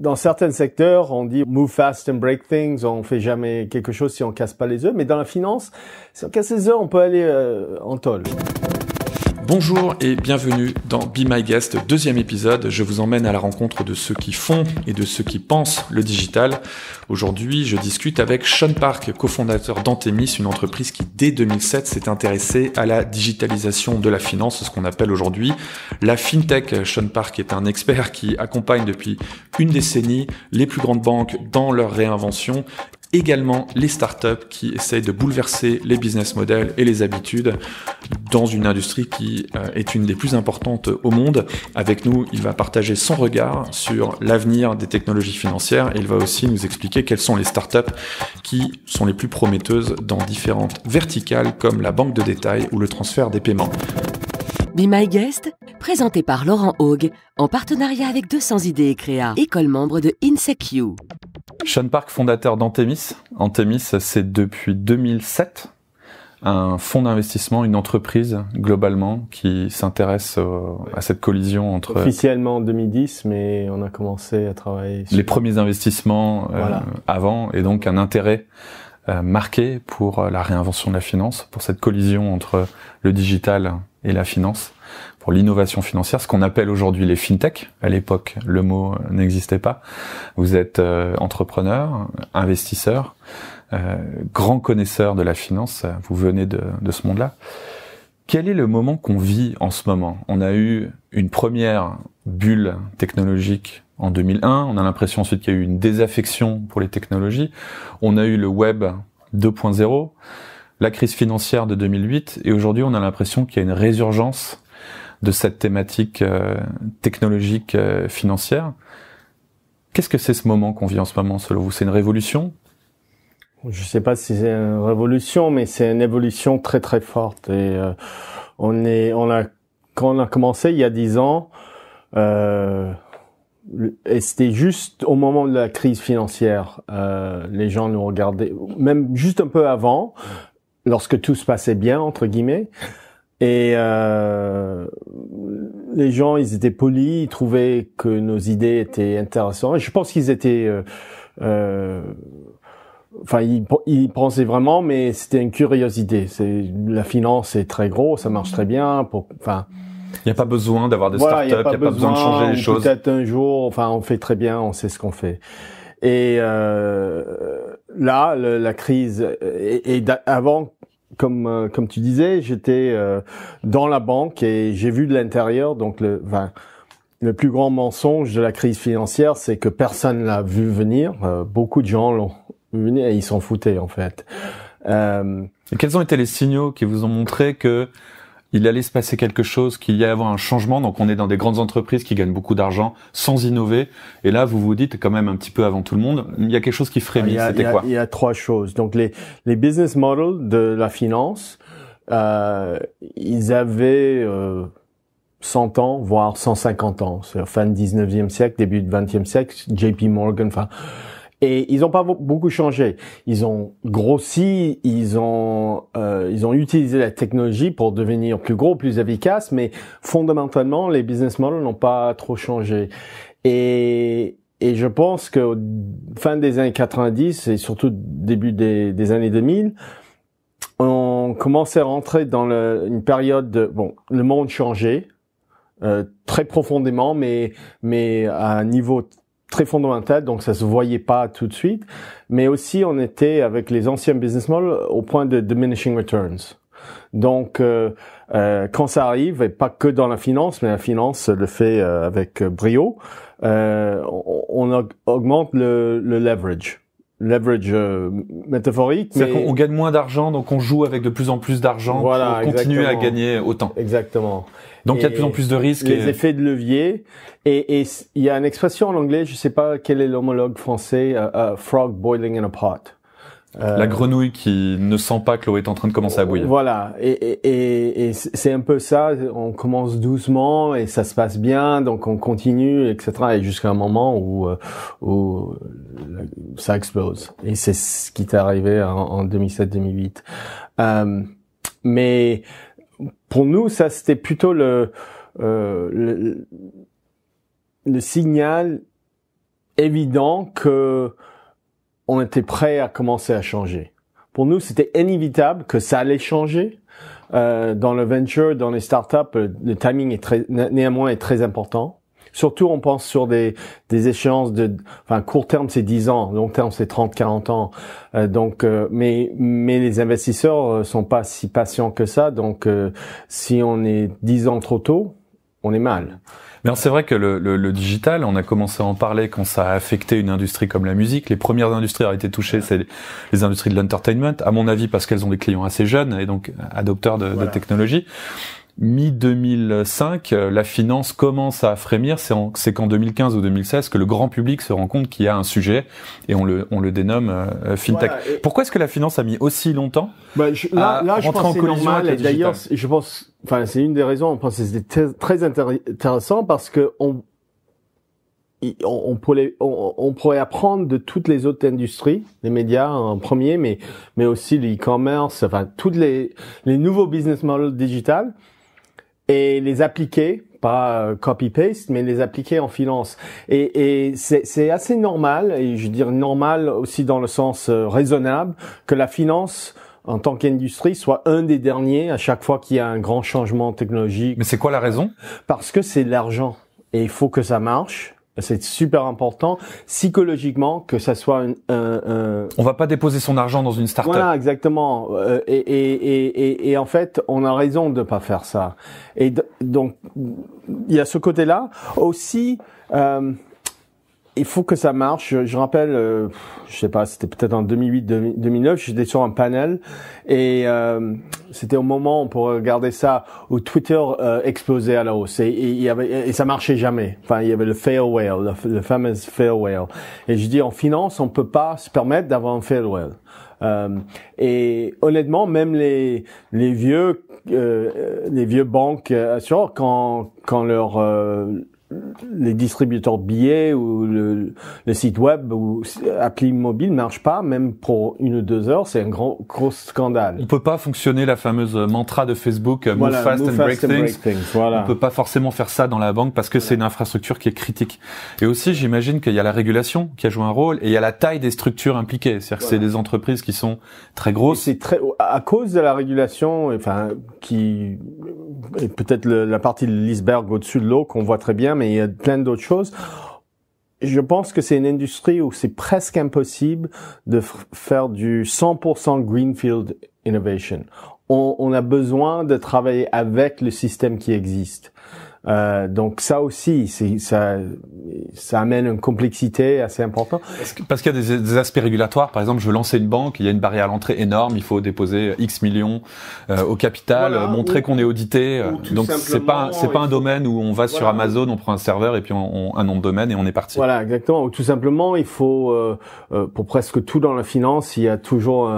dans certains secteurs, on dit move fast and break things, on fait jamais quelque chose si on casse pas les œufs, mais dans la finance, si on casse les œufs, on peut aller euh, en toll. Bonjour et bienvenue dans Be My Guest, deuxième épisode. Je vous emmène à la rencontre de ceux qui font et de ceux qui pensent le digital. Aujourd'hui, je discute avec Sean Park, cofondateur d'Antemis, une entreprise qui dès 2007 s'est intéressée à la digitalisation de la finance, ce qu'on appelle aujourd'hui la fintech. Sean Park est un expert qui accompagne depuis une décennie les plus grandes banques dans leur réinvention également les startups qui essayent de bouleverser les business models et les habitudes dans une industrie qui euh, est une des plus importantes au monde. Avec nous, il va partager son regard sur l'avenir des technologies financières et il va aussi nous expliquer quelles sont les startups qui sont les plus prometteuses dans différentes verticales comme la banque de détail ou le transfert des paiements. Be My Guest, présenté par Laurent Haug, en partenariat avec 200 idées et créa, école membre de InsecU. Sean Park, fondateur d'Antemis. Antemis, c'est depuis 2007 un fonds d'investissement, une entreprise globalement qui s'intéresse à cette collision entre officiellement en 2010, mais on a commencé à travailler les premiers investissements euh, avant et donc un intérêt euh, marqué pour euh, la réinvention de la finance, pour cette collision entre le digital et la finance pour l'innovation financière, ce qu'on appelle aujourd'hui les fintech. À l'époque, le mot n'existait pas. Vous êtes euh, entrepreneur, investisseur, euh, grand connaisseur de la finance. Vous venez de, de ce monde-là. Quel est le moment qu'on vit en ce moment On a eu une première bulle technologique en 2001. On a l'impression ensuite qu'il y a eu une désaffection pour les technologies. On a eu le web 2.0, la crise financière de 2008, et aujourd'hui on a l'impression qu'il y a une résurgence de cette thématique euh, technologique euh, financière. Qu'est-ce que c'est ce moment qu'on vit en ce moment selon vous C'est une révolution Je ne sais pas si c'est une révolution, mais c'est une évolution très très forte. Et euh, on est, on a, quand on a commencé il y a dix ans, et c'était juste au moment de la crise financière, les gens nous regardaient, même juste un peu avant, lorsque tout se passait bien entre guillemets. Et euh, les gens, ils étaient polis, ils trouvaient que nos idées étaient intéressantes. Je pense qu'ils étaient, euh, euh enfin, ils, pensaient vraiment, mais c'était une curiosité. C'est la finance est très gros, ça marche très bien. Pour, enfin, il n'y a pas besoin d'avoir des startups, il n'y a, pas, besoin, de changer les choses. Peut-être un jour, enfin, on fait très bien, on sait ce qu'on fait. Et euh, là, la crise, et avant comme euh, comme tu disais, j'étais euh, dans la banque et j'ai vu de l'intérieur. Donc le, le plus grand mensonge de la crise financière, c'est que personne l'a vu venir. Euh, beaucoup de gens l'ont vu venir et ils s'en foutaient en fait. quels ont été les signaux qui vous ont montré que il allait se passer quelque chose, qu'il y allait avoir un changement. Donc on est dans des grandes entreprises qui gagnent beaucoup d'argent sans innover. Et là, vous vous dites quand même un petit peu avant tout le monde, il y a quelque chose qui frémit. C'était quoi Il y a trois choses. Donc les, business models de la finance, euh, ils avaient euh, 100 ans, voire 150 ans. C'est fin 19e siècle, début du 20e siècle, JP Morgan, enfin et ils n'ont pas beaucoup changé. Ils ont grossi, ils ont euh, ils ont utilisé la technologie pour devenir plus gros, plus efficace, mais fondamentalement les business models n'ont pas trop changé. Et et je pense que fin des années 90 et surtout début des, des années 2000, on commençait à rentrer dans le, une période de, bon, le monde changeait euh, très profondément, mais mais à un niveau très fondamentale, donc ça se voyait pas tout de suite. Mais aussi, on était avec les anciens business models au point de diminishing returns. Donc, euh, euh, quand ça arrive, et pas que dans la finance, mais la finance le fait euh, avec brio, on, augmente le leverage leverage euh, métaphorique. On, gagne moins d'argent, donc on joue avec de plus en plus d'argent pour continuer à gagner autant. Exactement. Donc il y a de plus en plus de risques. Les effets de levier. Et, il y a une expression en anglais, je ne sais pas quel est l'homologue français, euh, euh, frog boiling in a pot. Euh, La grenouille qui ne sent pas que l'eau est en train de commencer à bouillir. Voilà, et, et, et c'est un peu ça. On commence doucement et ça se passe bien, donc on continue, etc. Et jusqu'à un moment où, euh, euh, ça explose. Et c'est ce qui t'est arrivé en, en 2007-2008. Euh, mais pour nous, ça c'était plutôt le, euh, le, le signal évident que on était prêt à commencer à changer. Pour nous, c'était inévitable que ça allait changer. Euh, dans le venture, dans les startups, le timing est néanmoins est très important. Surtout, on pense sur des, échéances de, enfin, court terme, c'est 10 ans, long terme, c'est 30, 40 ans. Euh, donc, euh, mais, les investisseurs euh, sont pas si patients que ça. Donc, si on est 10 ans trop tôt, on est mal. Mais c'est vrai que le, le, le, digital, on a commencé à en parler quand ça a affecté une industrie comme la musique. Les premières industries à été touchées, c'est les, industries de l'entertainment, à mon avis, parce qu'elles ont des clients assez jeunes et donc adopteurs de, de technologies mi-2005, euh, la finance commence à frémir. C'est qu'en 2015 ou 2016 que le grand public se rend compte qu'il y a un sujet et on le, on le dénomme euh, euh, fintech. Pourquoi est-ce que la finance a mis aussi longtemps bah, je, là, à là, je pense en D'ailleurs, je pense enfin c'est une des raisons. On pense très intéressant parce que on on, pourrait, apprendre de toutes les autres industries, les médias en premier, mais, mais aussi l'e-commerce, enfin, toutes les, les nouveaux business models digital et les appliquer, pas euh, copy-paste, mais les appliquer en finance. Et, et c'est assez normal, et je veux dire normal aussi dans le sens euh, raisonnable, que la finance en tant qu'industrie, soit un des derniers à chaque fois qu'il y a un grand changement technologique. Mais c'est quoi la raison Parce que c'est l'argent et il faut que ça marche. C'est super important psychologiquement que ça soit un, On va pas déposer son argent dans une start-up. Voilà, exactement. Euh, et, et, et, et, en fait, on a raison de pas faire ça. Et donc, il y a ce côté-là aussi. Euh, il faut que ça marche. Je, rappelle, euh, je sais pas, c'était peut-être en 2008-2009, j'étais sur un panel et euh, c'était au moment, on pourrait regarder ça, où Twitter euh, explosait à la hausse et, il y avait, et ça marchait jamais. Enfin, il y avait le farewell, le, le fameux farewell. Et je dis, en finance, on peut pas se permettre d'avoir un farewell. Euh, et honnêtement, même les les vieux euh, les vieux banques assurent quand quand leur les distributeurs de billets ou le, le site web ou appli mobile marche pas, même pour une ou deux heures, c'est un grand gros scandale. On peut pas fonctionner la fameuse mantra de Facebook move fast, and, break things. Voilà. On peut pas forcément faire ça dans la banque parce que c'est une infrastructure qui est critique. Et aussi, j'imagine qu'il y a la régulation qui a joué un rôle et il y a la taille des structures impliquées. C'est-à-dire que c'est des entreprises qui sont très grosses. C'est très à cause de la régulation, enfin qui peut-être la partie de l'iceberg au-dessus de l'eau qu'on voit très bien mais il y a plein d'autres choses. Je pense que c'est une industrie où c'est presque impossible de faire du 100% greenfield innovation. On, on, a besoin de travailler avec le système qui existe. Euh, donc ça aussi, ça, ça amène une complexité assez importante. parce qu'il y a des, aspects régulatoires. Par exemple, je veux lancer une banque, il y a une barrière à l'entrée énorme, il faut déposer X millions euh, au capital, euh, montrer qu'on est audité. Donc c'est pas c'est pas un domaine où on va sur Amazon, on prend un serveur et puis on, un nom de domaine et on est parti. Voilà, exactement. Ou tout simplement, il faut pour presque tout dans la finance, il y a toujours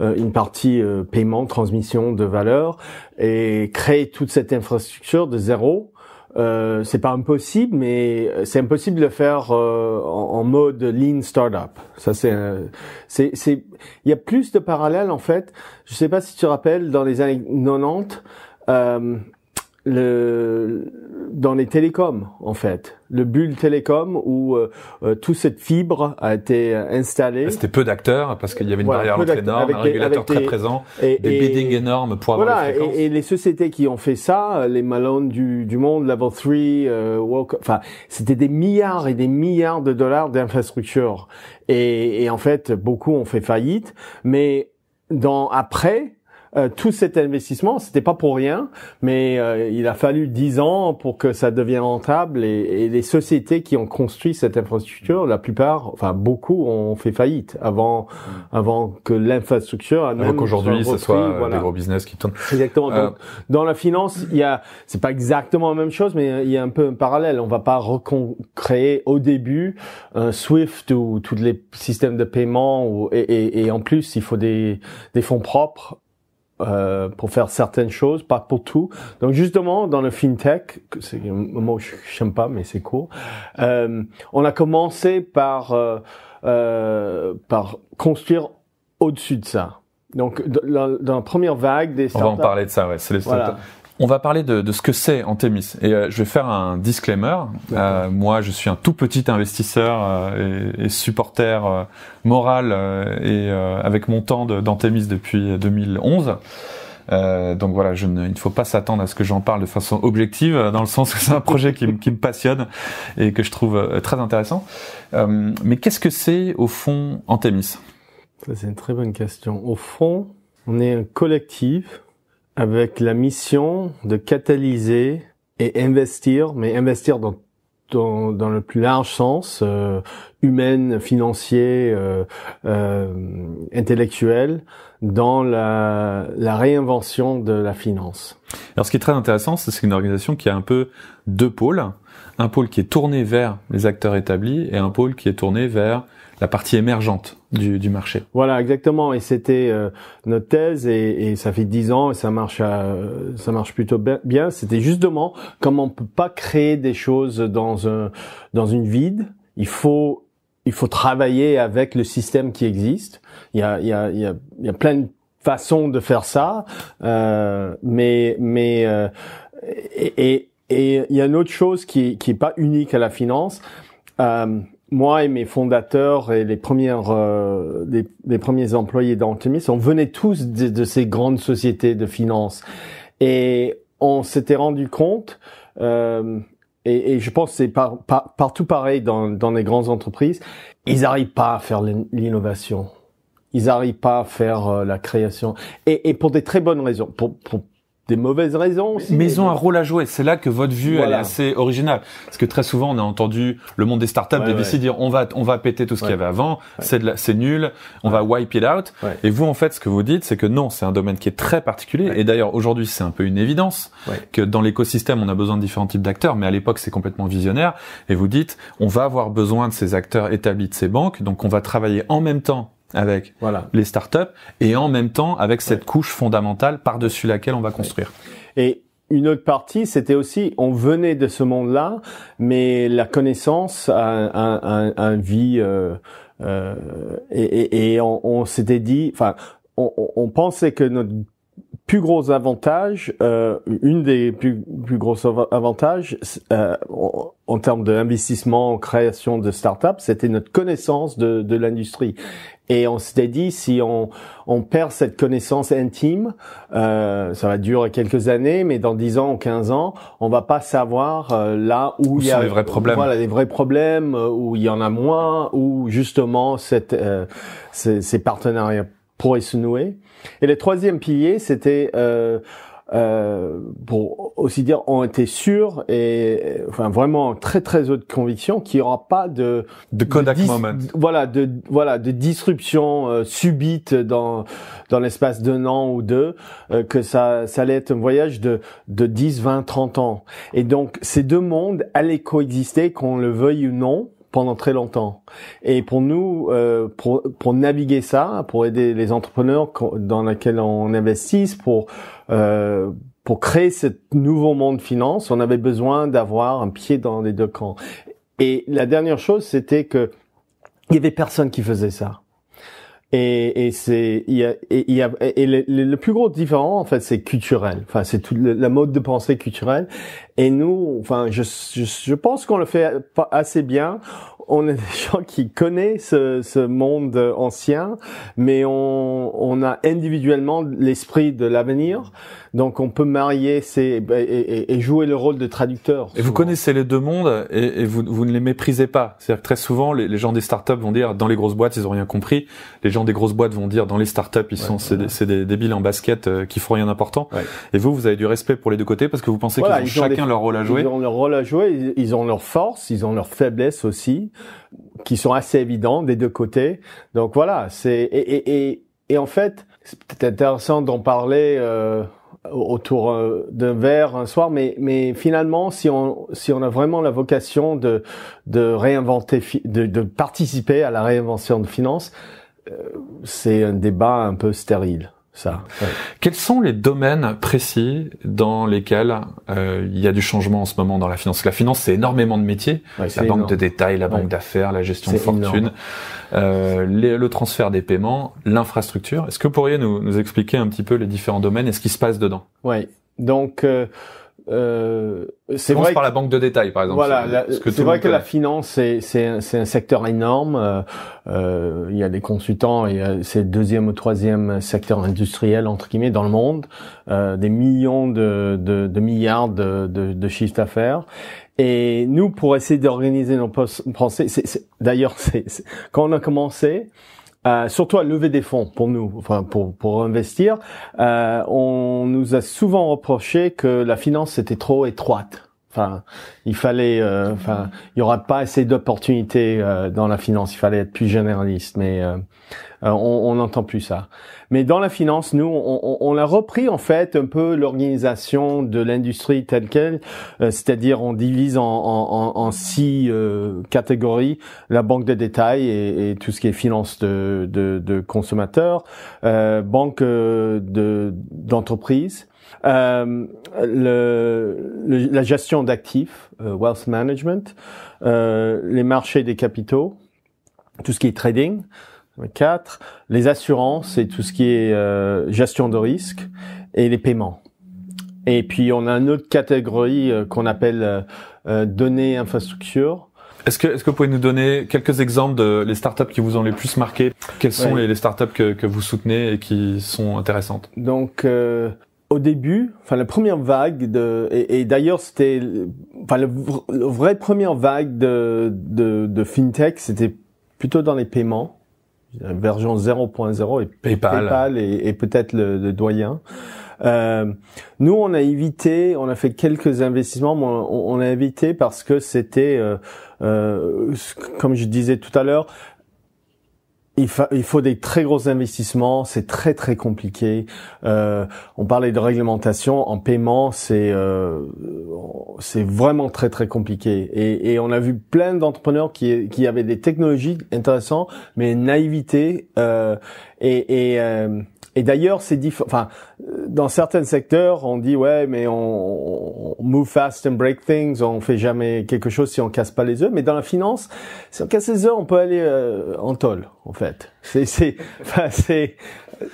euh, une partie euh, paiement, transmission de valeur, et créer toute cette infrastructure de zéro. Euh, c'est pas impossible, mais euh, c'est impossible de le faire en, mode lean startup. Ça c'est, c'est, il y a plus de parallèles en fait. Je sais pas si tu te rappelles dans les années 90, euh, le dans les télécoms en fait, le bulle télécom où euh, euh, toute cette fibre a été euh, installée. C'était peu d'acteurs parce qu'il y avait une barrière barrière énorme, un régulateur très présent, et, des biddings énormes pour avoir des fréquences. Et, et, les sociétés qui ont fait ça, les Malone du, du monde, Level 3, enfin c'était des milliards et des milliards de dollars d'infrastructures. Et, et en fait, beaucoup ont fait faillite, mais dans après euh, tout cet investissement, c'était pas pour rien, mais euh, il a fallu dix ans pour que ça devienne rentable et, les sociétés qui ont construit cette infrastructure, la plupart, enfin beaucoup, ont fait faillite avant mm. avant que l'infrastructure avant qu'aujourd'hui ce soit des euh, gros business qui tournent. Exactement. Donc, dans la finance, il y a c'est pas exactement la même chose, mais il y a un peu un parallèle. On va pas recréer au début un Swift ou tous les systèmes de paiement et, et, et en plus il faut des des fonds propres euh, pour faire certaines choses, pas pour tout. Donc justement, dans le fintech, c'est un mot que j'aime pas, mais c'est court. Euh, on a commencé par euh, euh, par construire au-dessus de ça. Donc dans, la première vague des On va en parler de ça, ouais. C'est le on va parler de, de ce que c'est Antemis Et euh, je vais faire un disclaimer. Euh, moi, je suis un tout petit investisseur euh, et, supporter moral et avec mon temps d'Antemis depuis 2011. donc voilà, je ne, il ne faut pas s'attendre à ce que j'en parle de façon objective, dans le sens que c'est un projet qui, me passionne et que je trouve très intéressant. mais qu'est-ce que c'est au fond Antemis C'est une très bonne question. Au fond, on est un collectif avec la mission de catalyser et investir, mais investir dans dans, dans, le plus large sens, euh, humain, financier, euh, euh, intellectuel, dans la, la, réinvention de la finance. Alors ce qui est très intéressant, c'est que c'est une organisation qui a un peu deux pôles. Un pôle qui est tourné vers les acteurs établis et un pôle qui est tourné vers la partie émergente du, marché. Voilà, exactement. Et c'était euh, notre thèse, et, ça fait dix ans, et ça marche, ça marche plutôt bien. C'était justement comment on peut pas créer des choses dans un, dans une vide. Il faut il faut travailler avec le système qui existe. Il y a, il y a, il y a, plein de façons de faire ça, euh, mais mais euh, et, il y a une autre chose qui qui est pas unique à la finance moi et mes fondateurs et les premières euh, les, premiers employés d'Anthemis, on venait tous de, ces grandes sociétés de finance et on s'était rendu compte euh, et, je pense c'est partout pareil dans, les grandes entreprises, ils n'arrivent pas à faire l'innovation. Ils n'arrivent pas à faire euh, la création. Et, pour des très bonnes raisons des mauvaises raisons Mais ils ont un rôle à jouer. C'est là que votre vue, elle est assez originale. Parce que très souvent, on a entendu le monde des startups, ouais, des dire, on va, on va péter tout ce qu'il y avait avant, c'est c'est nul, on va wipe it out. Et vous, en fait, ce que vous dites, c'est que non, c'est un domaine qui est très particulier. Et d'ailleurs, aujourd'hui, c'est un peu une évidence que dans l'écosystème, on a besoin de différents types d'acteurs, mais à l'époque, c'est complètement visionnaire. Et vous dites, on va avoir besoin de ces acteurs établis de ces banques, donc on va travailler en même temps avec voilà. les startups et en même temps avec cette couche fondamentale par-dessus laquelle on va construire. Et une autre partie, c'était aussi, on venait de ce monde-là, mais la connaissance a un, un, vie euh, euh, et, et, et, on, s'était dit, enfin, on, on, pensait que notre plus gros avantage, euh, une des plus, plus gros avantages euh, en, en termes d'investissement, en création de start-up, c'était notre connaissance de, de l'industrie. Et on s'était dit, si on, on, perd cette connaissance intime, euh, ça va durer quelques années, mais dans 10 ans ou 15 ans, on va pas savoir euh, là où, il y a des vrais problèmes. Voilà, les vrais problèmes, euh, où il y en a moins, où justement cette, euh, ces, ces, partenariats pourraient se nouer. Et le troisième pilier, c'était... Euh, pour aussi dire, ont été sûrs et enfin vraiment très très haute conviction qu'il n'y aura pas de de moment. Voilà, de voilà de disruption euh, subite dans dans l'espace d'un an ou deux, euh, que ça ça allait être un voyage de de 10, 20, 30 ans. Et donc ces deux mondes allaient coexister, qu'on le veuille ou non pendant très longtemps. Et pour nous, euh, pour, naviguer ça, pour aider les entrepreneurs dans lesquels on investisse, pour euh, pour créer ce nouveau monde finance, on avait besoin d'avoir un pied dans les deux camps. Et la dernière chose, c'était que il y avait personne qui faisait ça. Et, et c'est il y a, et, il y a, et le, plus gros différent en fait c'est culturel. Enfin c'est le, la mode de pensée culturelle et nous, enfin, je, je, pense qu'on le fait assez bien. On est des gens qui connaissent ce, ce monde ancien, mais on, on a individuellement l'esprit de l'avenir. Donc, on peut marier ces, et, et, jouer le rôle de traducteur. Et vous connaissez les deux mondes et, et, vous, vous ne les méprisez pas. C'est-à-dire très souvent, les, gens des startups vont dire dans les grosses boîtes, ils ont rien compris. Les gens des grosses boîtes vont dire dans les startups, ils sont c'est des, des, débiles en basket euh, qui font rien d'important. Et vous, vous avez du respect pour les deux côtés parce que vous pensez que qu'ils chacun leur rôle à jouer. Ils ont leur rôle à jouer, ils ont leur force, ils ont leur faiblesses aussi, qui sont assez évidentes des deux côtés. Donc voilà, c'est et, et, et, et, en fait, c'est peut-être intéressant d'en parler euh, autour euh, d'un verre un soir, mais mais finalement, si on si on a vraiment la vocation de de réinventer, de, de participer à la réinvention de finances, euh, c'est un débat un peu stérile ça. Quels sont les domaines précis dans lesquels euh, il y a du changement en ce moment dans la finance La finance, c'est énormément de métiers. la banque de détail, la banque d'affaires, la gestion de fortune, euh, le transfert des paiements, l'infrastructure. Est-ce que vous pourriez nous, nous, expliquer un petit peu les différents domaines et ce qui se passe dedans Oui. Donc, euh, euh, c'est vrai par la banque de détail, par exemple. Voilà, c'est vrai que la finance, c'est un, un, secteur énorme. Euh, euh, il y a des consultants, et c'est le deuxième ou troisième secteur industriel entre guillemets dans le monde, euh, des millions de, de, de milliards de, de, de chiffres d'affaires. Et nous, pour essayer d'organiser nos pensées, d'ailleurs, quand on a commencé, euh, surtout lever des fonds pour nous, enfin pour, pour investir, euh, on nous a souvent reproché que la finance était trop étroite. Enfin, il fallait, euh, enfin, il y aura pas assez d'opportunités euh, dans la finance. Il fallait être plus généraliste, mais euh, on n'entend plus ça. Mais dans la finance, nous, on, on, a repris en fait un peu l'organisation de l'industrie telle quelle, c'est-à-dire on divise en, en, en, six catégories la banque de détail et, et, tout ce qui est finance de, de, de consommateurs, banque de d'entreprise euh, le, la gestion d'actifs, euh, wealth management, euh, les marchés des capitaux, tout ce qui est trading, quatre, les assurances et tout ce qui est euh, gestion de risque et les paiements. Et puis on a une autre catégorie qu'on appelle données infrastructure. Est-ce que, est-ce que vous pouvez nous donner quelques exemples de les startups qui vous ont les plus marqué Quelles sont les, les, startups que, que vous soutenez et qui sont intéressantes Donc, au début, enfin la première vague de, et, d'ailleurs c'était, enfin le, vrai première vague de, de, de fintech, c'était plutôt dans les paiements, version 0.0 et PayPal, et, et peut-être le, doyen. Euh, nous, on a évité, on a fait quelques investissements, on, on a évité parce que c'était, euh, euh comme je disais tout à l'heure, il, il, faut des très gros investissements, c'est très très compliqué. Euh, on parlait de réglementation en paiement, c'est euh, c'est vraiment très très compliqué. Et, et on a vu plein d'entrepreneurs qui, qui avaient des technologies intéressantes, mais naïveté euh, et, et euh, et d'ailleurs, c'est enfin, euh, dans certains secteurs, on dit ouais, mais on, move fast and break things, on fait jamais quelque chose si on casse pas les œufs. Mais dans la finance, si on casse les œufs, on peut aller euh, en tôle, en fait. C'est c'est enfin, c'est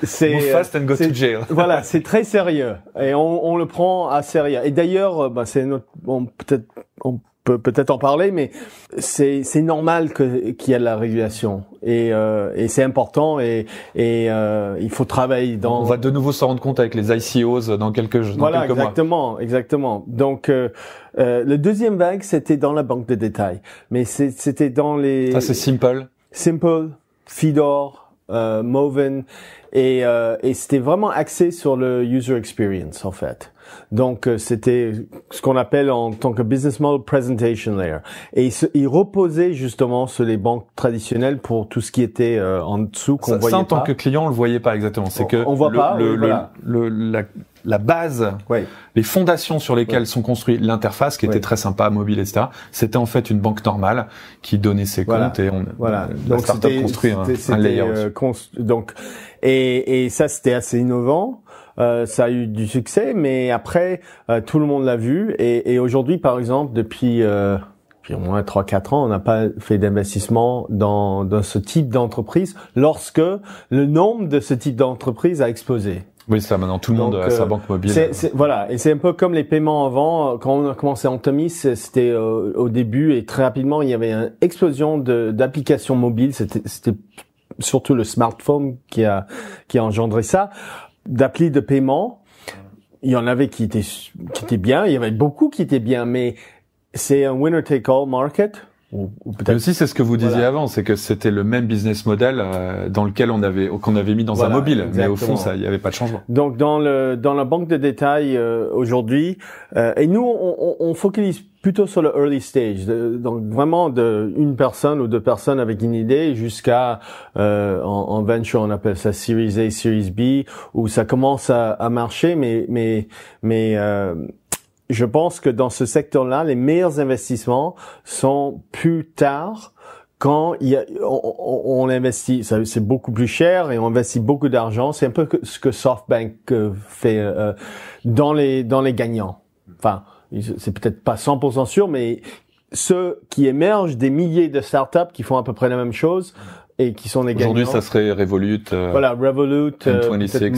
c'est move fast and go to jail. voilà, c'est très sérieux et on, on, le prend à sérieux. Et d'ailleurs, ben, c'est notre, peut-être on peut peut-être en parler, mais c'est c'est normal que qu'il y ait de la régulation et, euh, et c'est important et, et euh, il faut travailler dans. On va de nouveau s'en rendre compte avec les ICOs dans quelques jours voilà, exactement, exactement. Donc euh, euh, le deuxième vague c'était dans la banque de détail, mais c'était dans les. Ça c'est Simple. Simple, Fidor, euh, Moven et, euh, et c'était vraiment axé sur le user experience en fait. Donc euh, c'était ce qu'on appelle en tant que business model presentation layer et il reposait justement sur les banques traditionnelles pour tout ce qui était en dessous qu'on voyait ça, en tant que client on le voyait pas exactement. C'est que on, voit pas, le, la, la base, les fondations sur lesquelles sont construites l'interface, qui était très sympa, mobile, etc. C'était en fait une banque normale qui donnait ses comptes et on, voilà. donc c'était construit un, layer. Euh, donc et, ça c'était assez innovant. Euh, ça a eu du succès, mais après euh, tout le monde l'a vu et, aujourd'hui par exemple depuis au moins 3-4 ans, on n'a pas fait d'investissement dans, dans ce type d'entreprise lorsque le nombre de ce type d'entreprise a explosé. Oui, ça maintenant tout le monde a sa euh, banque mobile. voilà, et c'est un peu comme les paiements avant. Quand on a commencé Tomis, c'était euh, au début et très rapidement, il y avait une explosion d'applications mobiles. C'était surtout le smartphone qui a qui a engendré ça, d'applis de paiement. Il y en avait qui étaient qui étaient bien, il y avait beaucoup qui étaient bien, mais c'est un winner take all market. Ou, peut-être. aussi, c'est ce que vous disiez avant, c'est que c'était le même business model euh, dans lequel on avait qu'on avait mis dans un mobile, mais au fond, ça, il n'y avait pas de changement. Donc dans le dans la banque de détail euh, aujourd'hui, euh, et nous, on, on, on focalise plutôt sur le early stage, donc vraiment de une personne ou deux personnes avec une idée jusqu'à en, en, venture on appelle ça Series A, Series B où ça commence à, à marcher, mais mais mais je pense que dans ce secteur-là, les meilleurs investissements sont plus tard quand il y a, on, on, investit, c'est beaucoup plus cher et on investit beaucoup d'argent. C'est un peu ce que SoftBank euh, fait euh, dans les dans les gagnants. Enfin, c'est peut-être pas 100% sûr, mais ceux qui émergent des milliers de startups qui font à peu près la même chose et qui sont des Aujourd'hui, ça serait Revolut. Euh, voilà, Revolut, euh, N26, euh.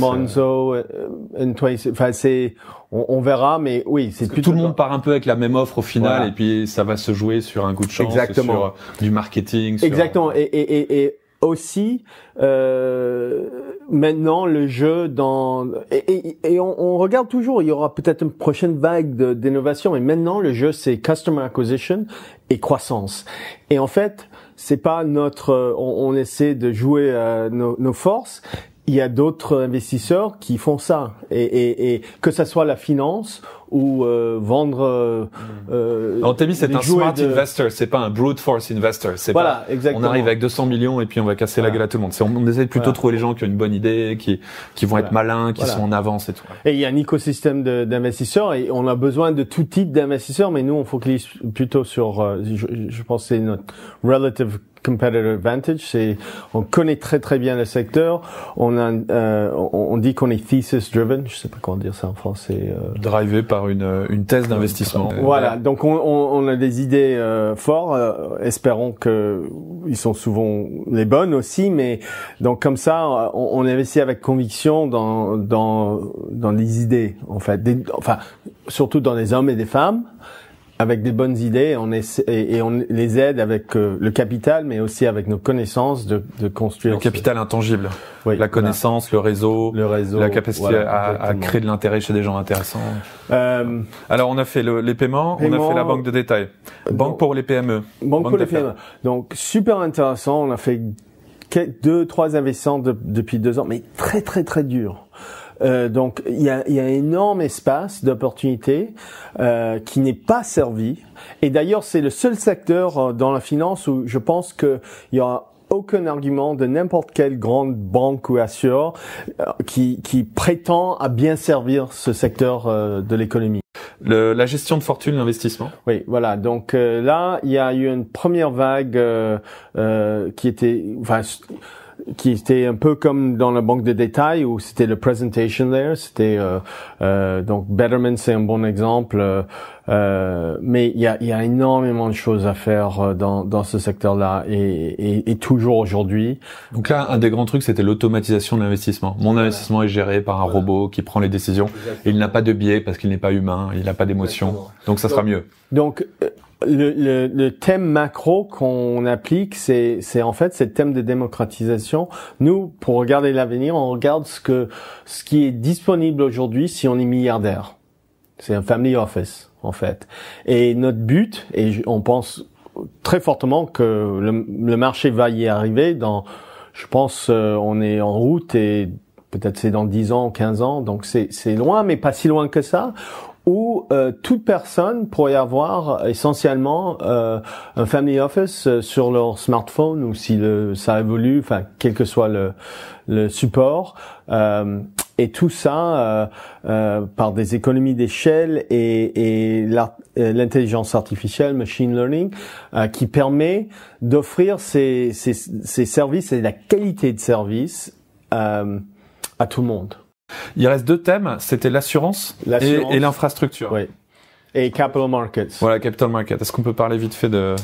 Monzo, Enfin, c'est, on, on, verra, mais oui, c'est tout le monde part un peu avec la même offre au final, et puis ça va se jouer sur un coup de chance, Exactement. sur du marketing. Exactement. Et, et, et, et aussi euh, maintenant le jeu dans et, et, on, regarde toujours il y aura peut-être une prochaine vague d'innovation mais maintenant le jeu c'est customer acquisition et croissance et en fait c'est pas notre on, essaie de jouer à euh, nos, nos forces il y a d'autres investisseurs qui font ça et, et, et que ça soit la finance ou euh, vendre. Euh, euh Antemi, c'est un smart investor, c'est pas un brute force investor. C'est voilà, pas, exactement. On arrive avec 200 millions et puis on va casser la gueule à tout le monde. On, on, essaie plutôt de trouver les gens qui ont une bonne idée, qui qui vont être malins, qui sont en avance et tout. Et il y a un écosystème d'investisseurs et on a besoin de tout type d'investisseurs, mais nous on focalise plutôt sur, euh, je, je pense, c'est notre relative competitive advantage, c'est on connaît très très bien le secteur. On a, euh, on, dit qu'on est thesis driven, je sais pas comment dire ça en français. Euh, Drivé par une, thèse d'investissement. Euh, voilà, donc on, a des idées euh, fortes, euh, espérons que ils sont souvent les bonnes aussi, mais donc comme ça, on, on investit avec conviction dans, dans, dans les idées, en fait, enfin, surtout dans les hommes et des femmes avec des bonnes idées on et, on les aide avec euh, le capital, mais aussi avec nos connaissances de, de construire. Le capital intangible. Oui, la connaissance, le réseau, le réseau, la capacité à, à, créer de l'intérêt chez des gens intéressants. Euh, Alors on a fait le, les paiements, on a fait la banque de détail, euh, banque pour les PME. Banque, pour les PME. Donc super intéressant, on a fait deux, trois investissements depuis deux ans, mais très très très dur. Euh, donc il y a, y a, un énorme espace d'opportunité euh, qui n'est pas servi. Et d'ailleurs, c'est le seul secteur euh, dans la finance où je pense qu'il y aura aucun argument de n'importe quelle grande banque ou assureur euh, qui, qui, prétend à bien servir ce secteur de l'économie. la gestion de fortune, l'investissement. Oui, voilà. Donc là, il y a eu une première vague euh, qui était, enfin, qui était un peu comme dans la banque de détail où c'était le presentation layer, c'était euh, euh, donc Betterment c'est un bon exemple, euh, euh mais il y a, y a, énormément de choses à faire euh, dans, dans ce secteur-là et, et, et, toujours aujourd'hui. Donc là, un des grands trucs c'était l'automatisation de l'investissement. Mon investissement est géré par un robot qui prend les décisions. il n'a pas de biais parce qu'il n'est pas humain, il n'a pas d'émotion, donc ça sera mieux. Donc euh, le, le, le, thème macro qu'on applique, c'est, en fait c'est le thème de démocratisation. Nous, pour regarder l'avenir, on regarde ce que ce qui est disponible aujourd'hui si on est milliardaire. C'est un family office en fait. Et notre but, et on pense très fortement que le, marché va y arriver. Dans, je pense, euh, on est en route et peut-être c'est dans 10 ans, 15 ans, donc c'est loin, mais pas si loin que ça où euh, toute personne pourrait avoir euh, essentiellement euh, un family office sur leur smartphone ou si ça évolue, enfin quel que soit le, support. et tout ça par des économies d'échelle et, l'intelligence artificielle, machine learning, qui permet d'offrir ces, ces, services et la qualité de service à tout le monde. Il reste deux thèmes, c'était l'assurance et, et l'infrastructure. Oui. Et capital markets. Voilà, capital markets. Est-ce qu'on peut parler vite fait de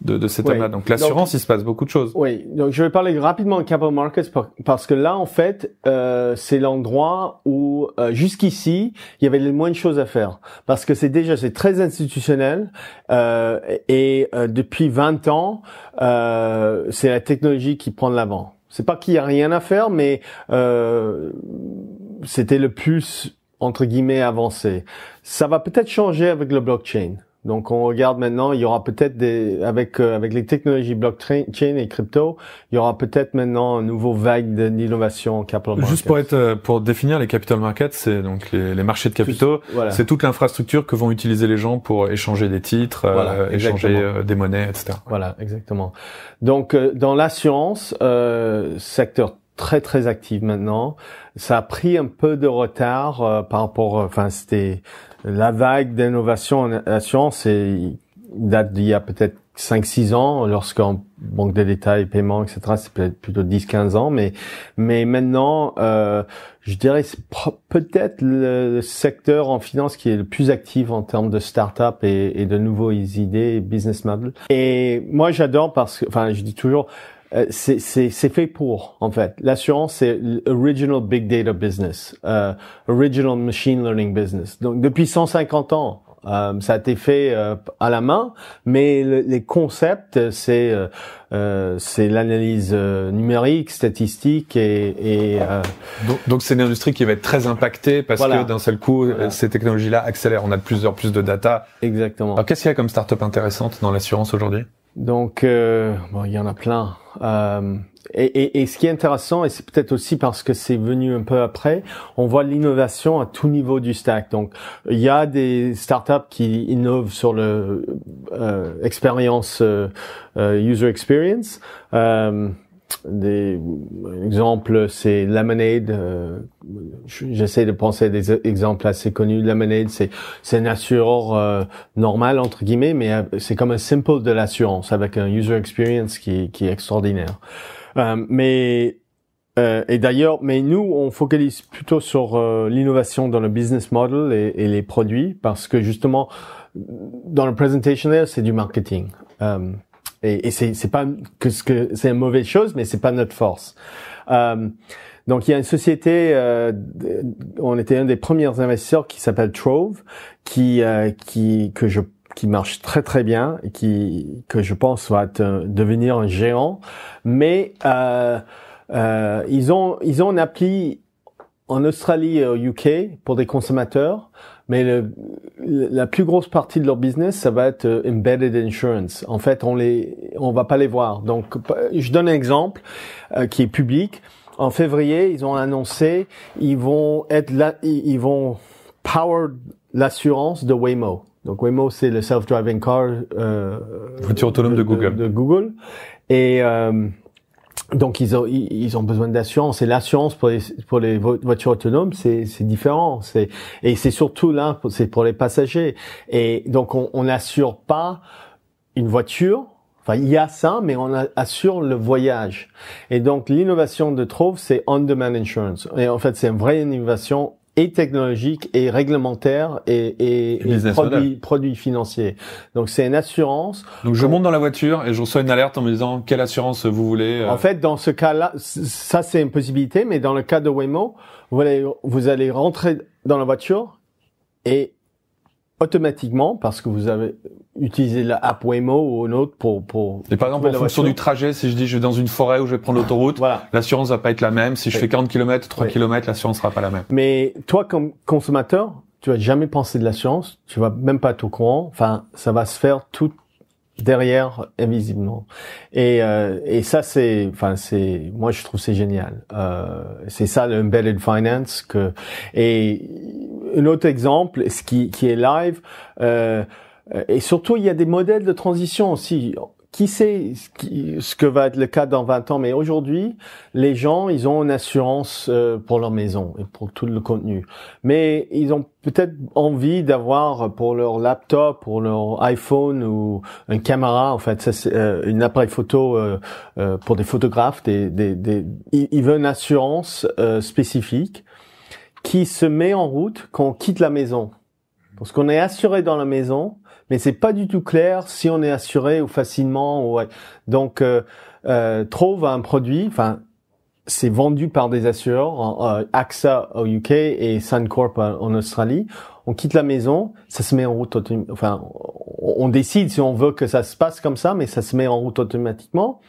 de, de ces thèmes-là. Donc l'assurance, il se passe beaucoup de choses. Oui, donc je vais parler rapidement de capital markets parce que là, en fait, euh, c'est l'endroit où euh, jusqu'ici, il y avait le moins de choses à faire parce que c'est déjà c'est très institutionnel euh, et euh, depuis 20 ans, euh, c'est la technologie qui prend de l'avant. C'est pas qu'il y a rien à faire, mais c'était le plus entre guillemets avancé. Ça va peut-être changer avec le blockchain. Donc on regarde maintenant, il y aura peut-être des avec euh, avec les technologies blockchain et crypto, il y aura peut-être maintenant un nouveau vague d'innovation capital market. Juste pour être euh, pour définir les capital markets, c'est donc les, marchés de capitaux, c'est toute l'infrastructure que vont utiliser les gens pour échanger des titres, euh, échanger des monnaies, etc. Voilà, exactement. Donc dans l'assurance, secteur très très actif maintenant ça a pris un peu de retard euh, par rapport, euh, enfin c'était la vague d'innovation en assurance et date d'il y a peut-être 5-6 ans, lorsqu'en banque de détail, paiement, etc., c'est peut-être plutôt 10-15 ans, mais mais maintenant, euh, je dirais c'est peut-être le secteur en finance qui est le plus actif en termes de start-up et, et de nouveaux idées, business model. Et moi, j'adore parce que, enfin, je dis toujours, euh, c'est, c'est, c'est fait pour, en fait. L'assurance, c'est original big data business, euh, original machine learning business. Donc depuis 150 ans, euh, ça a été fait à la main, mais les concepts, c'est c'est l'analyse numérique, statistique et, et donc, c'est une industrie qui va être très impactée parce que d'un seul coup ces technologies-là accélèrent. On a de plus en plus de data. Exactement. Alors qu'est-ce qu'il y a comme start-up intéressante dans l'assurance aujourd'hui donc, euh, bon, il y en a plein. Euh, et, ce qui est intéressant, et c'est peut-être aussi parce que c'est venu un peu après, on voit l'innovation à tout niveau du stack. Donc, il y a des startups qui innovent sur le euh, user experience. des exemples, c'est Lemonade j'essaie de penser à des e-, exemples assez connus. Lemonade, c'est c'est un assureur euh, normal entre guillemets, mais euh, c'est comme un simple de l'assurance avec un user experience qui, qui est extraordinaire. Euh, mais euh, et d'ailleurs, mais nous, on focalise plutôt sur euh, l'innovation dans le business model et, et, les produits parce que justement, dans le presentation c'est du marketing. Euh, et, et c'est, pas que ce que c'est une mauvaise chose, mais c'est pas notre force. Donc il y a une société, euh, on était un des premiers investisseurs qui s'appelle Trove, qui euh, qui que je qui marche très très bien et qui que je pense va devenir un géant, mais euh, ils ont ils ont une appli en Australie et au UK pour des consommateurs, mais la plus grosse partie de leur business, ça va être embedded insurance. En fait, on les, on va pas les voir. Donc, je donne un exemple qui est public. En février, ils ont annoncé, ils vont être là, ils vont power l'assurance de Waymo. Donc Waymo, c'est le self-driving car, euh, voiture autonome de, Google. De, Google. Et euh, donc ils ont ils ont besoin d'assurance et l'assurance pour les pour les voitures autonomes c'est c'est différent c'est et c'est surtout là c'est pour les passagers et donc on n'assure pas une voiture Enfin, il y a ça, mais on assure le voyage. Et donc, l'innovation de Trove, c'est on-demand insurance. Et en fait, c'est une vraie innovation et technologique et réglementaire et, et, et produits, financiers. Donc c'est une assurance. Donc je monte dans la voiture et je reçois une alerte en me disant quelle assurance vous voulez. Euh? En fait, dans ce cas-là, ça c'est une possibilité, mais dans le cas de Waymo, vous vous allez rentrer dans la voiture et automatiquement, parce que vous avez utiliser l'app Waymo ou une autre pour pour. Et par exemple en fonction du trajet, si je dis je vais dans une forêt ou je vais prendre l'autoroute, l'assurance va pas être la même. Si je fais 40 km, 3 km, l'assurance sera pas la même. Mais toi comme consommateur, tu vas jamais penser de l'assurance, tu vas même pas être au courant. Enfin, ça va se faire tout derrière invisiblement. Et euh, et ça c'est enfin c'est moi je trouve c'est génial. Euh, c'est ça l'embedded finance que et un autre exemple, ce qui qui est live. Euh, euh, et surtout, il y a des modèles de transition aussi. Qui sait ce que va être le cas dans 20 ans, mais aujourd'hui, les gens, ils ont une assurance euh, pour leur maison et pour tout le contenu. Mais ils ont peut-être envie d'avoir pour leur laptop, pour leur iPhone ou une caméra, en fait, ça, euh, une appareil photo pour des photographes, des, des, ils veulent une assurance spécifique qui se met en route quand on quitte la maison. Parce qu'on est assuré dans la maison, mais c'est pas du tout clair si on est assuré ou facilement. Ouais. Donc, euh, euh trouve un produit, enfin, c'est vendu par des assureurs, AXA euh, au UK et Suncorp euh, en Australie. On quitte la maison, ça se met en route, enfin, on décide si on veut que ça se passe comme ça, mais ça se met en route automatiquement.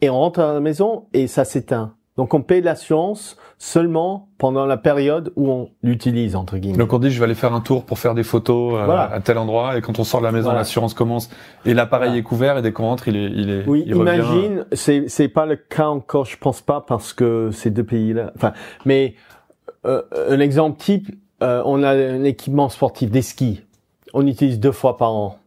Et on rentre à la maison et ça s'éteint. Donc on paye l'assurance seulement pendant la période où on l'utilise entre guillemets. Donc on dit je vais aller faire un tour pour faire des photos euh, à tel endroit et quand on sort de la maison l'assurance commence et l'appareil est couvert et dès qu'on rentre il est il est Oui, imagine c'est c'est pas le cas encore je pense pas parce que ces deux pays là enfin mais euh, un exemple type euh, on a un équipement sportif des skis. On utilise deux fois par an.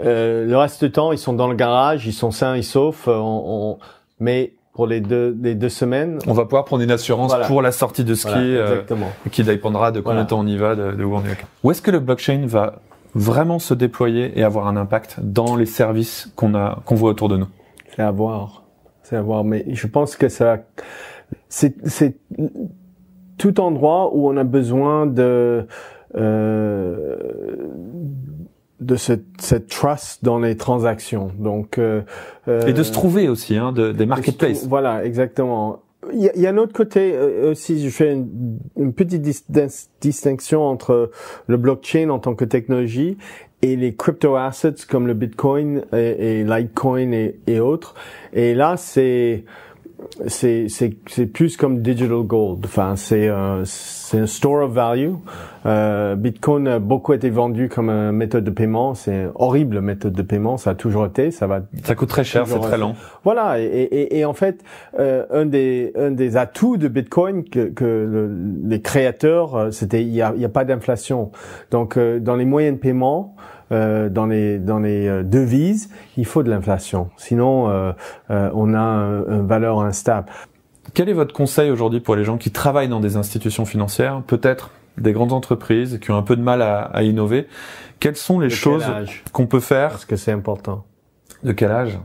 le reste du temps, ils sont dans le garage, ils sont sains ils saufs. on... Mais pour les deux, les deux semaines. On va pouvoir prendre une assurance pour la sortie de ski, euh, qui dépendra de combien de temps on y va, de, où on est. Où est-ce que le blockchain va vraiment se déployer et avoir un impact dans les services qu'on a, qu'on voit autour de nous C'est à voir, c'est à voir. Mais je pense que ça, c'est, c'est tout endroit où on a besoin de euh, de cette, cette trust dans les transactions. Donc euh, euh et de se trouver aussi hein, des marketplaces. voilà, exactement. Il y, a, un autre côté euh, aussi. Je fais une, petite distinction entre le blockchain en tant que technologie et les crypto assets comme le Bitcoin et, Litecoin et autres. Et là, c'est c'est plus comme digital gold. Enfin, euh, c'est un store of value. Euh, Bitcoin a beaucoup été vendu comme une méthode de paiement. C'est horrible méthode de paiement. Ça a toujours été. Ça va. Ça coûte très cher. C'est très lent. Voilà. Et, en fait, euh, un des atouts de Bitcoin que, les créateurs, euh, c'était il y y a pas d'inflation. Donc dans les moyens de paiement. Euh, dans les dans les euh, devises, il faut de l'inflation. Sinon, euh, euh on a une valeur instable. Quel est votre conseil aujourd'hui pour les gens qui travaillent dans des institutions financières, peut-être des grandes entreprises qui ont un peu de mal à, à innover Quelles sont les choses qu'on peut faire Parce que c'est important. De quel âge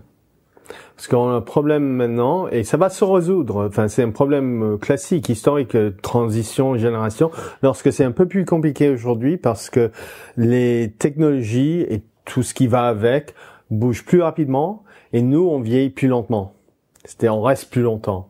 parce qu'on a un problème maintenant, et ça va se résoudre. Enfin, c'est un problème euh, classique, historique, euh, transition, génération, lorsque c'est un peu plus compliqué aujourd'hui parce que les technologies et tout ce qui va avec bougent plus rapidement et nous, on vieillit plus lentement. C'était, on reste plus longtemps.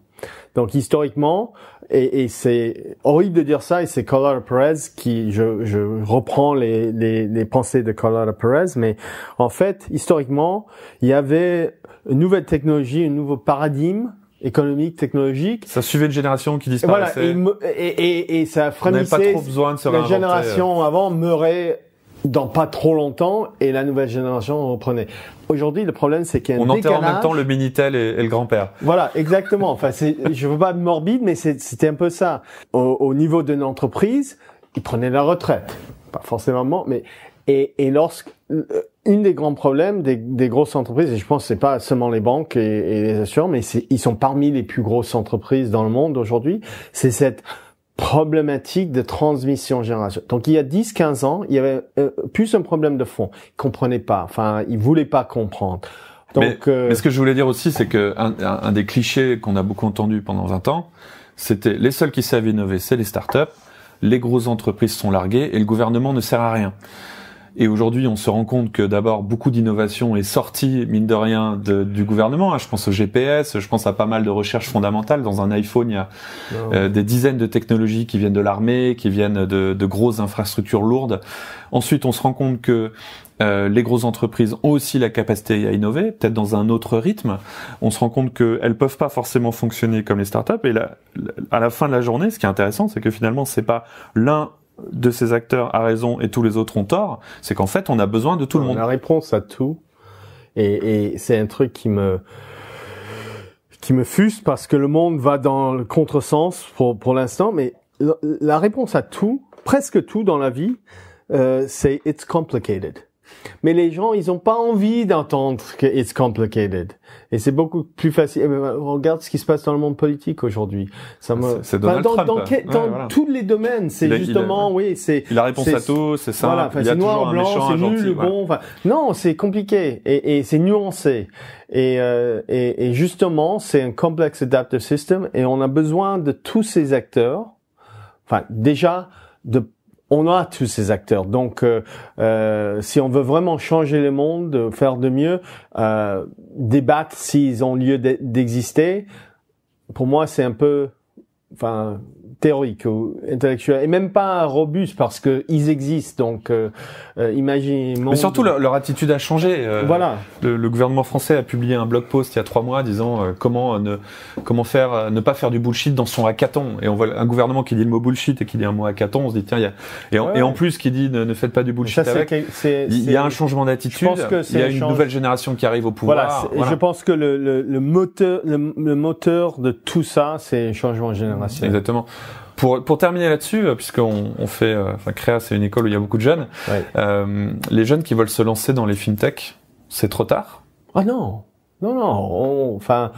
Donc, historiquement, et, c'est horrible de dire ça, et c'est Colorado Perez qui, je, je reprends les, les, les, pensées de Colorado Perez, mais en fait, historiquement, il y avait une nouvelle technologie, un nouveau paradigme économique, technologique. Ça suivait une génération qui disparaissait. Voilà, et, et, et, ça frémissait. pas trop besoin de se La génération euh. avant meurait dans pas trop longtemps et la nouvelle génération reprenait. Aujourd'hui, le problème, c'est qu'il y a un On enterre en même temps le Minitel et, le grand-père. Voilà, exactement. enfin, je veux pas être morbide, mais c'était un peu ça. Au, niveau d'une entreprise, ils prenaient la retraite. Pas forcément, mais, et, et lorsque, une des grands problèmes des, des, grosses entreprises, et je pense que c'est pas seulement les banques et, et les assureurs, mais ils sont parmi les plus grosses entreprises dans le monde aujourd'hui, c'est cette problématique de transmission génération Donc il y a 10-15 ans, il y avait euh, plus un problème de fond. Ils comprenaient pas, enfin ils voulaient pas comprendre. Donc, euh, mais, ce que je voulais dire aussi, c'est que un, un des clichés qu'on a beaucoup entendu pendant 20 ans, c'était les seuls qui savent innover, c'est les startups. Les grosses entreprises sont larguées et le gouvernement ne sert à rien. Et aujourd'hui, on se rend compte que d'abord, beaucoup d'innovation est sortie, mine de rien, de, du gouvernement. Je pense au GPS, je pense à pas mal de recherches fondamentales. Dans un iPhone, il y a euh, des dizaines de technologies qui viennent de l'armée, qui viennent de, de grosses infrastructures lourdes. Ensuite, on se rend compte que euh, les grosses entreprises ont aussi la capacité à innover, peut-être dans un autre rythme. On se rend compte qu'elles peuvent pas forcément fonctionner comme les startups. Et là, à la fin de la journée, ce qui est intéressant, c'est que finalement, c'est pas l'un de ces acteurs a raison et tous les autres ont tort, c'est qu'en fait, on a besoin de tout le monde. La réponse à tout. Et, c'est un truc qui me qui me fuse parce que le monde va dans le contresens pour pour l'instant. Mais la réponse à tout, presque tout dans la vie, euh, c'est it's complicated. Mais les gens, ils n'ont pas envie d'entendre que it's complicated. Et c'est beaucoup plus facile. Eh ben, regarde ce qui se passe dans le monde politique aujourd'hui. Ça me. C'est Donald dans, Trump. Dans, tous les domaines, c'est justement, oui, c'est. la réponse à tout, c'est ça. Voilà, enfin, c'est noir, blanc, c'est nul, le bon. Enfin, non, c'est compliqué et, et c'est nuancé. Et, euh, et, et justement, c'est un complex adaptive system et on a besoin de tous ces acteurs. Enfin, déjà de on a tous ces acteurs. Donc, euh, euh, si on veut vraiment changer le monde, euh, faire de mieux, débattre s'ils ont lieu d'exister, pour moi, c'est un peu, enfin, théorique ou intellectuel et même pas robuste parce que ils existent donc euh, euh imagine mais surtout leur, attitude a changé euh, voilà le, gouvernement français a publié un blog post il y a trois mois disant euh, comment ne comment faire ne pas faire du bullshit dans son hackathon et on voit un gouvernement qui dit le mot bullshit et qui dit un mot hackathon on se dit tiens il y a et en, plus qui dit ne, faites pas du bullshit il y a un changement d'attitude il y a une nouvelle génération qui arrive au pouvoir voilà, je pense que le, le, le moteur le, moteur de tout ça c'est un changement de génération exactement pour, pour terminer là-dessus, euh, puisqu'on on fait, euh, enfin, Créa, c'est une école où il y a beaucoup de jeunes. Euh, les jeunes qui veulent se lancer dans les fintech, c'est trop tard Ah non, non, non. Enfin,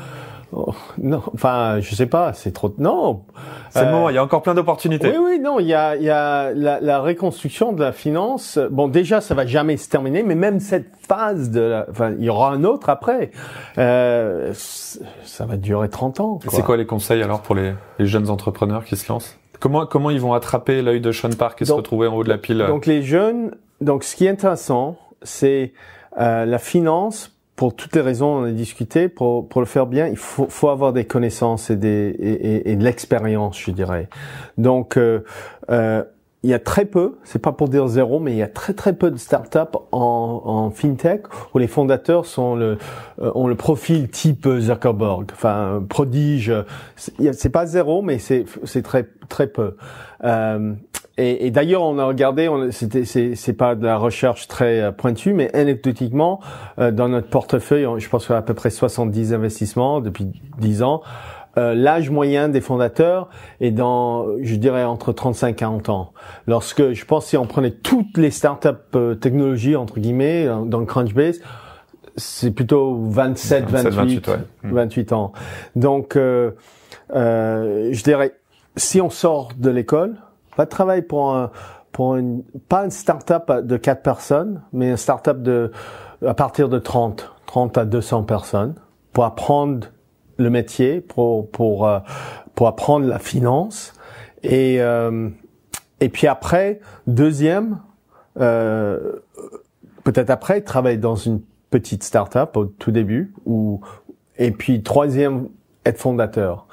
Oh, non, enfin, je sais pas, c'est trop. Non. C'est le euh, moment, il y a encore plein d'opportunités. Oui, oui, non, il y a, il y a la, la, reconstruction de la finance. Bon, déjà, ça va jamais se terminer, mais même cette phase de, enfin, il y aura un autre après. Euh, ça va durer 30 ans. C'est quoi les conseils alors pour les, jeunes entrepreneurs qui se lancent Comment comment ils vont attraper l'œil de Sean Park et se retrouver en haut de la pile euh Donc les jeunes, donc ce qui est intéressant, c'est euh, la finance pour toutes les raisons on a discuté, pour, le faire bien, il faut, avoir des connaissances et, des, et, et, de l'expérience, je dirais. Donc, euh, euh, il y a très peu, c'est pas pour dire zéro, mais il y a très très peu de startups en, en fintech où les fondateurs sont le euh, ont le profil type Zuckerberg, enfin prodige. C'est pas zéro, mais c'est très très peu. Et, et d'ailleurs, on a regardé, c'était c'est pas de la recherche très euh, pointue, mais anecdotiquement, euh, dans notre portefeuille, je pense y a à peu près 70 investissements depuis 10 ans. Euh, l'âge moyen des fondateurs est dans, je dirais, entre 35 et 40 ans. Lorsque, je pense, si on prenait toutes les startups euh, technologies, entre guillemets, dans, Crunchbase, c'est plutôt 27, 28, 28, ans. Donc, euh, je dirais, si on sort de l'école, pas travailler pour un, pour une, pas une start-up de quatre personnes, mais une start-up de, à partir de 30, 30 à 200 personnes pour apprendre le métier, pour, pour, euh, pour apprendre la finance. Et, euh, et puis après, deuxième, euh, peut-être après, travailler dans une petite start-up au tout début, ou, et puis troisième, être fondateur.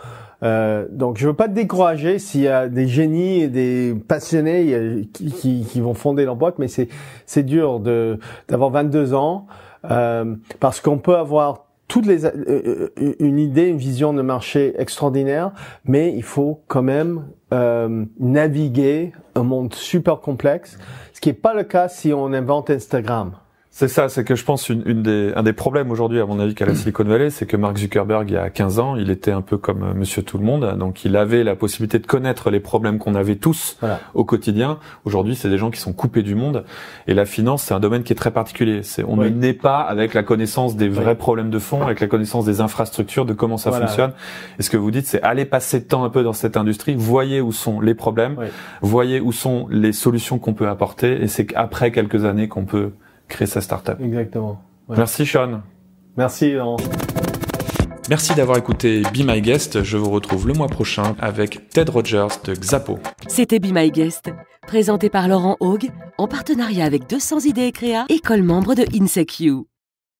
Euh, donc je ne veux pas te décourager s'il y a des génies et des passionnés qui, vont fonder leur boîte, mais c'est dur de d'avoir 22 ans euh, parce qu'on peut avoir toutes les euh, une idée, une vision de marché extraordinaire, mais il faut quand même naviguer un monde super complexe, ce qui n'est pas le cas si on invente Instagram. C'est ça, c'est que je pense une, des, un des problèmes aujourd'hui, à mon avis, qu'à la mm. Silicon Valley, c'est que Mark Zuckerberg, il y a 15 ans, il était un peu comme euh, Monsieur Tout le Monde, donc il avait la possibilité de connaître les problèmes qu'on avait tous au quotidien. Aujourd'hui, c'est des gens qui sont coupés du monde, et la finance, c'est un domaine qui est très particulier. C'est on ne naît pas avec la connaissance des vrais problèmes de fond, avec la connaissance des infrastructures, de comment ça fonctionne. Et ce que vous dites, c'est allez passer de temps un peu dans cette industrie, voyez où sont les problèmes, voyez où sont les solutions qu'on peut apporter, et c'est qu'après quelques années qu'on peut créer sa startup. Exactement. Merci Sean. Merci. Laurent. Merci d'avoir écouté Be My Guest. Je vous retrouve le mois prochain avec Ted Rogers de Xapo. C'était Be My Guest, présenté par Laurent Haug en partenariat avec 200 idées et créa, école membre de InsecU.